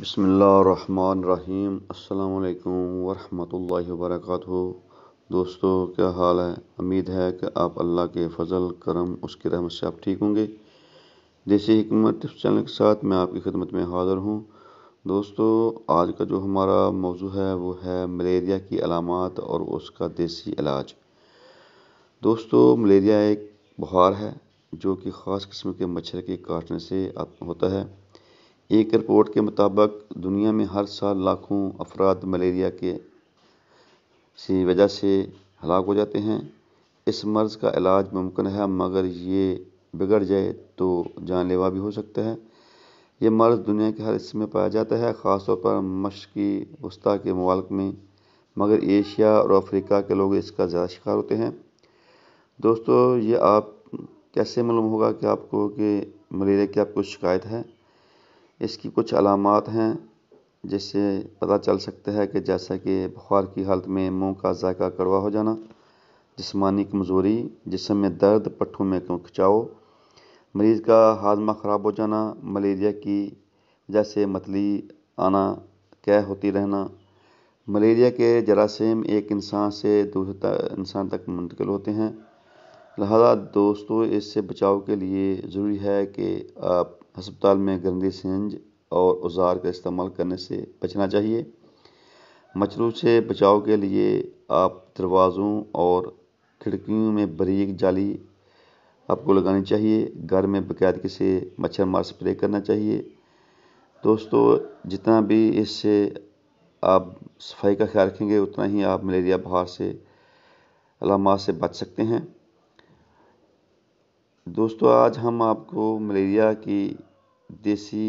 बसमीम् अल्लाम वरहमतुल्लाहि वबरकातुहू दोस्तों क्या हाल है उम्मीद है कि आप अल्लाह के फजल करम उसकी रहमत से आप ठीक होंगे देसी हमत टिप्स चैनल के साथ मैं आपकी खिदमत में हाज़िर हूँ दोस्तों आज का जो हमारा मौजू है वो है मलेरिया की अलामत और उसका देसी इलाज दोस्तों मलेरिया एक बुखार है जो कि ख़ास किस्म के मच्छर के काटने से होता है एक रिपोर्ट के मुताबिक दुनिया में हर साल लाखों अफराद मलेरिया के सी वजह से हलाक हो जाते हैं इस मर्ज़ का इलाज मुमकिन है मगर ये बिगड़ जाए तो जानलेवा भी हो सकता है ये मर्ज़ दुनिया के हर हिस्से में पाया जाता है ख़ासतौर पर मशक़ी वस्ती के ममालक में मगर एशिया और अफ्रीका के लोग इसका ज़्यादा शिकार होते हैं दोस्तों ये आप कैसे मालूम होगा कि आपको कि मलेरिया की आपको शिकायत है इसकी कुछ अलामत हैं जिससे पता चल सकता है कि जैसा कि बुखार की हालत में मुँह का जायका कड़वा हो जाना जिसमानी कमज़ोरी जिसम में दर्द पट्ठों में खिंचाओ मरीज़ का हाजमा ख़राब हो जाना मलेरिया की जैसे मतली आना कह होती रहना मलेरिया के जरासीम एक इंसान से दूसरे इंसान तक मुंतकिल होते हैं लिहाजा दोस्तों इससे बचाव के लिए ज़रूरी है कि आप हस्पताल में गंदी सिंज और औज़ार का इस्तेमाल करने से बचना चाहिए मच्छरों से बचाव के लिए आप दरवाज़ों और खिड़कियों में बरीक जाली आपको लगानी चाहिए घर में बाकायदगी से मच्छर मार स्प्रे करना चाहिए दोस्तों जितना भी इससे आप सफाई का ख्याल रखेंगे उतना ही आप मलेरिया बुखार से अलामा से बच सकते हैं दोस्तों आज हम आपको मलेरिया की देसी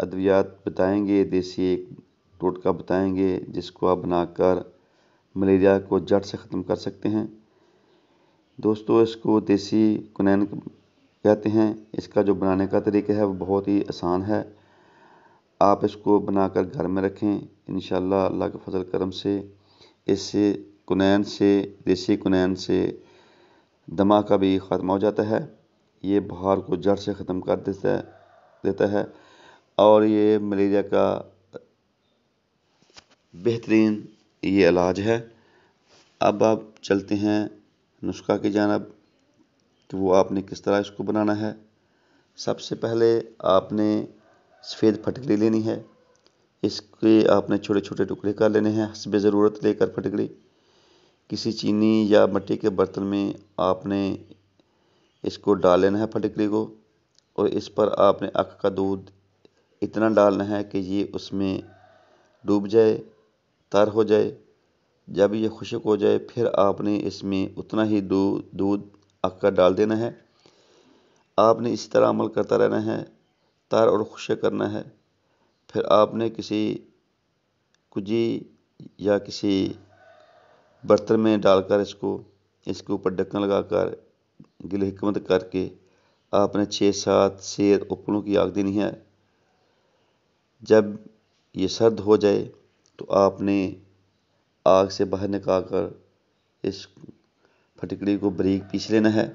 अद्वियात बताएंगे देसी एक टोटका बताएँगे जिसको आप बनाकर मलेरिया को जड़ से ख़त्म कर सकते हैं दोस्तों इसको देसी कुनैन कहते हैं इसका जो बनाने का तरीका है वो बहुत ही आसान है आप इसको बनाकर घर में रखें इन अल्लाह के फजल करम से इससे कुनैन से देसी कुनैन से दमा का भी ख़त्म हो जाता है ये बाहर को जड़ से ख़त्म कर देता है देता है और ये मलेरिया का बेहतरीन ये इलाज है अब आप चलते हैं नुस्खा की जानब कि वो आपने किस तरह इसको बनाना है सबसे पहले आपने सफ़ेद फटकड़ी लेनी है इसके आपने छोटे छोटे टुकड़े कर लेने हैं हसब ज़रूरत लेकर फटकड़ी किसी चीनी या मट्टी के बर्तन में आपने इसको डाल लेना है फटकड़ी को और इस पर आपने अख का दूध इतना डालना है कि ये उसमें डूब जाए तर हो जाए जब ये खुशक हो जाए फिर आपने इसमें उतना ही दूध दूध अख का डाल देना है आपने इस तरह अमल करता रहना है तर और खुशक करना है फिर आपने किसी कुजी या किसी बर्तन में डालकर इसको इसके ऊपर ढक्कन लगाकर गिल हमत करके आपने छः सात शेर उपलों की आग देनी है जब ये सर्द हो जाए तो आपने आग से बाहर निकाल कर इस फटकड़ी को बरीक पीस लेना है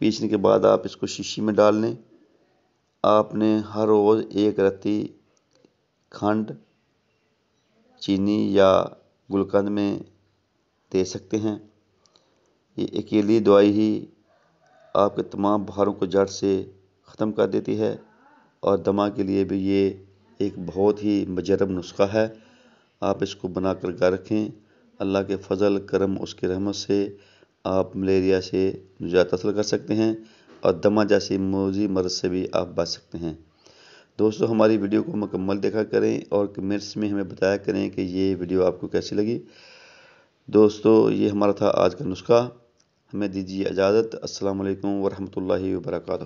पीसने के बाद आप इसको शीशी में डाल लें आपने हर रोज़ एक रत्ती खंड चीनी या गुलकंद में दे सकते हैं ये अकेली दवाई ही आपके तमाम भारों को जड़ से ख़त्म कर देती है और दमा के लिए भी ये एक बहुत ही मजरब नुस्खा है आप इसको बना कर गा रखें अल्लाह के फ़ज़ल करम उसके रहमत से आप मलेरिया से निजात हासिल कर सकते हैं और दमा जैसी मौजी मर्ज से भी आप बच सकते हैं दोस्तों हमारी वीडियो को मुकम्मल देखा करें और कमेंट्स में हमें बताया करें कि ये वीडियो आपको कैसी लगी दोस्तों ये हमारा था आज का नुस्खा हमें दीजिए इजाज़त असल वरहमल वर्का